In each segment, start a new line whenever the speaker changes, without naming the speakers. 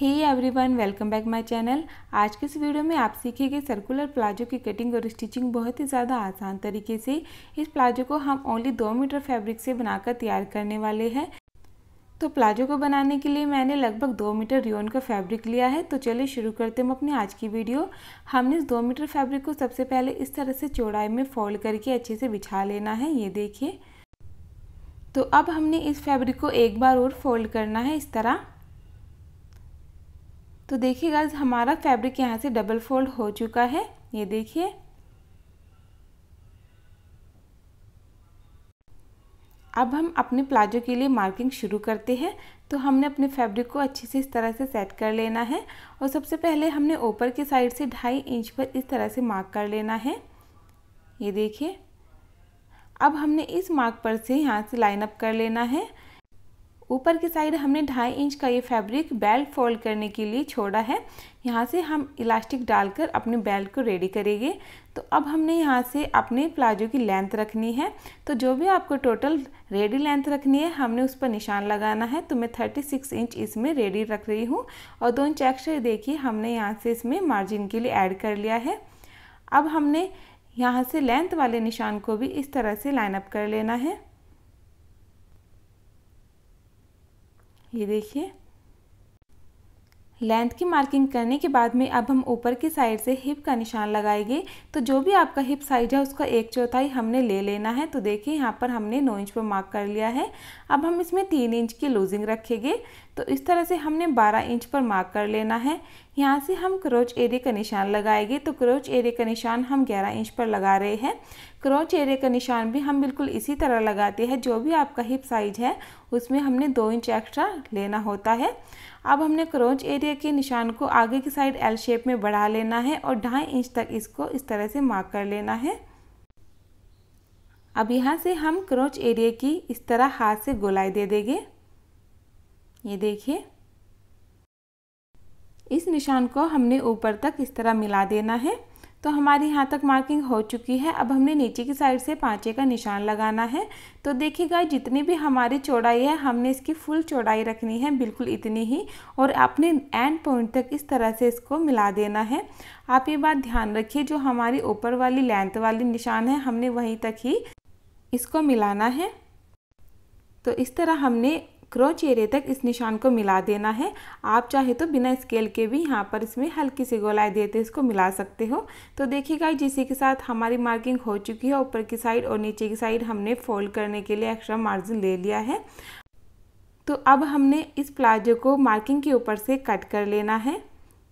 hey everyone welcome back my channel आज के इस वीडियो में आप सीखेंगे सर्कुलर प्लाजो की कटिंग और स्टिचिंग बहुत ही ज़्यादा आसान तरीके से इस प्लाजो को हम ओनली दो मीटर फैब्रिक से बनाकर तैयार करने वाले हैं तो प्लाजो को बनाने के लिए मैंने लगभग दो मीटर रियोन का फैब्रिक लिया है तो चलिए शुरू करते हम अपनी आज की वीडियो हमने इस दो मीटर फैब्रिक को सबसे पहले इस तरह से चौड़ाई में फोल्ड करके अच्छे से बिछा लेना है ये देखिए तो अब हमने इस फैब्रिक को एक बार और फोल्ड करना है इस तरह तो देखिए गाइज हमारा फैब्रिक यहाँ से डबल फोल्ड हो चुका है ये देखिए अब हम अपने प्लाजो के लिए मार्किंग शुरू करते हैं तो हमने अपने फैब्रिक को अच्छे से इस तरह से सेट कर लेना है और सबसे पहले हमने ऊपर की साइड से ढाई इंच पर इस तरह से मार्क कर लेना है ये देखिए अब हमने इस मार्क पर से यहाँ से लाइन अप कर लेना है ऊपर की साइड हमने ढाई इंच का ये फैब्रिक बेल्ट फोल्ड करने के लिए छोड़ा है यहाँ से हम इलास्टिक डालकर अपने बेल्ट को रेडी करेंगे तो अब हमने यहाँ से अपने प्लाजो की लेंथ रखनी है तो जो भी आपको टोटल रेडी लेंथ रखनी है हमने उस पर निशान लगाना है तो मैं 36 इंच इसमें रेडी रख रही हूँ और दोनों इंच देखिए हमने यहाँ से इसमें मार्जिन के लिए ऐड कर लिया है अब हमने यहाँ से लेंथ वाले निशान को भी इस तरह से लाइन अप कर लेना है ये देखिए लेंथ की मार्किंग करने के बाद में अब हम ऊपर की साइड से हिप का निशान लगाएंगे तो जो भी आपका हिप साइज है उसका एक चौथाई हमने ले लेना है तो देखिए यहाँ पर हमने नौ इंच पर मार्क कर लिया है अब हम इसमें तीन इंच की लूजिंग रखेंगे तो इस तरह से हमने 12 इंच पर मार्क कर लेना है यहाँ से हम क्रोच एरिया का निशान लगाएंगे तो क्रोच एरिया का निशान हम 11 इंच पर लगा रहे हैं क्रोच एरिया का निशान भी हम बिल्कुल इसी तरह लगाते हैं जो भी आपका हिप साइज है उसमें हमने दो इंच एक्स्ट्रा लेना होता है अब हमने क्रोच एरिया के निशान को आगे की साइड एल शेप में बढ़ा लेना है और ढाई इंच तक इसको इस तरह से मार्क कर लेना है अब यहाँ से हम क्रोच एरिया की इस तरह हाथ से गोलाई दे देंगे ये देखिए इस निशान को हमने ऊपर तक इस तरह मिला देना है तो हमारे यहाँ तक मार्किंग हो चुकी है अब हमने नीचे की साइड से पाँचे का निशान लगाना है तो देखिएगा जितनी भी हमारी चौड़ाई है हमने इसकी फुल चौड़ाई रखनी है बिल्कुल इतनी ही और अपने एंड पॉइंट तक इस तरह से इसको मिला देना है आप ये बात ध्यान रखिए जो हमारी ऊपर वाली लेंथ वाली निशान है हमने वहीं तक ही इसको मिलाना है तो इस तरह हमने क्रोच एरिया तक इस निशान को मिला देना है आप चाहे तो बिना स्केल के भी यहाँ पर इसमें हल्की सी गोलाई देते इसको मिला सकते हो तो देखिए गाइज जिसी के साथ हमारी मार्किंग हो चुकी है ऊपर की साइड और नीचे की साइड हमने फोल्ड करने के लिए एक्स्ट्रा मार्जिन ले लिया है तो अब हमने इस प्लाजो को मार्किंग के ऊपर से कट कर लेना है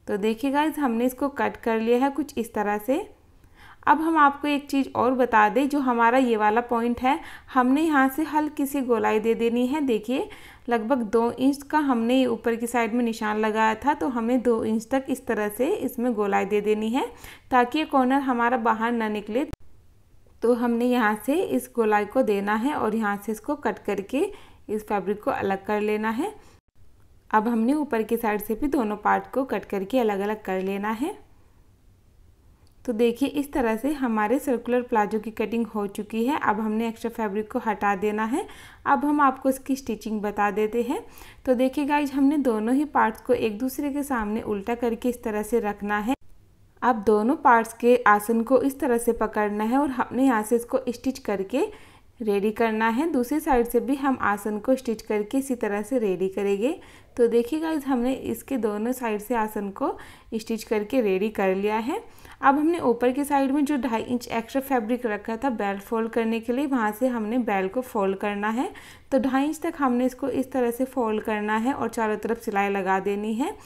तो देखिए हमने इसको कट कर लिया है कुछ इस तरह से अब हम आपको एक चीज़ और बता दें जो हमारा ये वाला पॉइंट है हमने यहाँ से हल्की सी गोलाई दे देनी है देखिए लगभग दो इंच का हमने ऊपर की साइड में निशान लगाया था तो हमें दो इंच तक इस तरह से इसमें गोलाई दे देनी है ताकि ये कॉर्नर हमारा बाहर ना निकले तो हमने यहाँ से इस गोलाई को देना है और यहाँ से इसको कट करके इस फैब्रिक को अलग कर लेना है अब हमने ऊपर की साइड से भी दोनों पार्ट को कट करके अलग अलग कर लेना है तो देखिए इस तरह से हमारे सर्कुलर प्लाजो की कटिंग हो चुकी है अब हमने एक्स्ट्रा फैब्रिक को हटा देना है अब हम आपको इसकी स्टिचिंग बता देते हैं तो देखिए गाइज हमने दोनों ही पार्ट्स को एक दूसरे के सामने उल्टा करके इस तरह से रखना है अब दोनों पार्ट्स के आसन को इस तरह से पकड़ना है और हमने यहाँ से इसको स्टिच करके रेडी करना है दूसरी साइड से भी हम आसन को स्टिच करके इसी तरह से रेडी करेंगे तो देखिए गाइज हमने इसके दोनों साइड से आसन को स्टिच करके रेडी कर लिया है अब हमने ऊपर की साइड में जो ढाई इंच एक्स्ट्रा फैब्रिक रखा था बेल्ट फोल्ड करने के लिए वहाँ से हमने बेल को फोल्ड करना है तो ढाई इंच तक हमने इसको इस तरह से फोल्ड करना है और चारों तरफ सिलाई लगा देनी है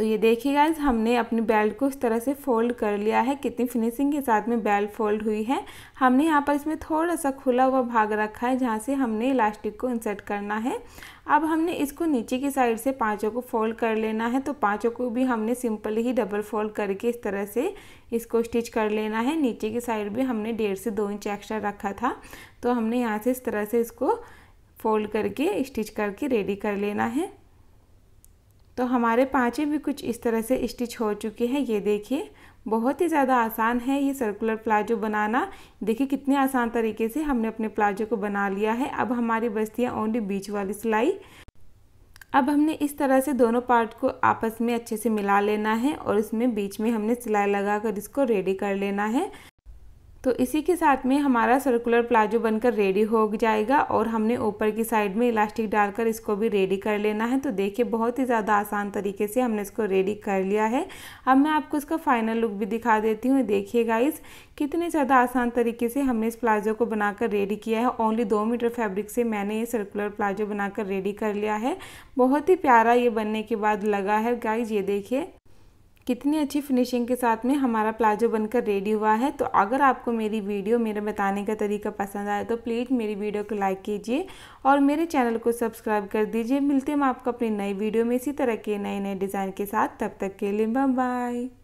तो ये देखिए गाइज हमने अपनी बेल्ट को इस तरह से फोल्ड कर लिया है कितनी फिनिशिंग के साथ में बेल्ट फोल्ड हुई है हमने यहाँ पर इसमें थोड़ा सा खुला हुआ भाग रखा है जहाँ से हमने इलास्टिक को इंसर्ट करना है अब हमने इसको नीचे की साइड से पाँचों को फोल्ड कर लेना है तो पाँचों को भी हमने सिंपल ही डबल फोल्ड करके इस तरह से इसको स्टिच कर लेना है नीचे की साइड भी हमने डेढ़ से दो इंच एक्स्ट्रा रखा था तो हमने यहाँ से इस तरह से इसको फोल्ड करके स्टिच करके रेडी कर लेना है तो हमारे पाँचें भी कुछ इस तरह से स्टिच हो चुके हैं ये देखिए बहुत ही ज़्यादा आसान है ये सर्कुलर प्लाजो बनाना देखिए कितने आसान तरीके से हमने अपने प्लाजो को बना लिया है अब हमारी बस्ती है ओनली बीच वाली सिलाई अब हमने इस तरह से दोनों पार्ट को आपस में अच्छे से मिला लेना है और इसमें बीच में हमने सिलाई लगाकर इसको रेडी कर लेना है तो इसी के साथ में हमारा सर्कुलर प्लाजो बनकर रेडी हो जाएगा और हमने ऊपर की साइड में इलास्टिक डालकर इसको भी रेडी कर लेना है तो देखिए बहुत ही ज़्यादा आसान तरीके से हमने इसको रेडी कर लिया है अब मैं आपको इसका फाइनल लुक भी दिखा देती हूँ देखिए गाइस कितने ज़्यादा आसान तरीके से हमने इस प्लाजो को बनाकर रेडी किया है ओनली दो मीटर फैब्रिक से मैंने ये सर्कुलर प्लाजो बनाकर रेडी कर लिया है बहुत ही प्यारा ये बनने के बाद लगा है गाइज ये देखिए कितनी अच्छी फिनिशिंग के साथ में हमारा प्लाजो बनकर रेडी हुआ है तो अगर आपको मेरी वीडियो मेरे बताने का तरीका पसंद आए तो प्लीज़ मेरी वीडियो को लाइक कीजिए और मेरे चैनल को सब्सक्राइब कर दीजिए मिलते हैं हम आपको अपनी नई वीडियो में इसी तरह के नए नए डिज़ाइन के साथ तब तक के लिए बाय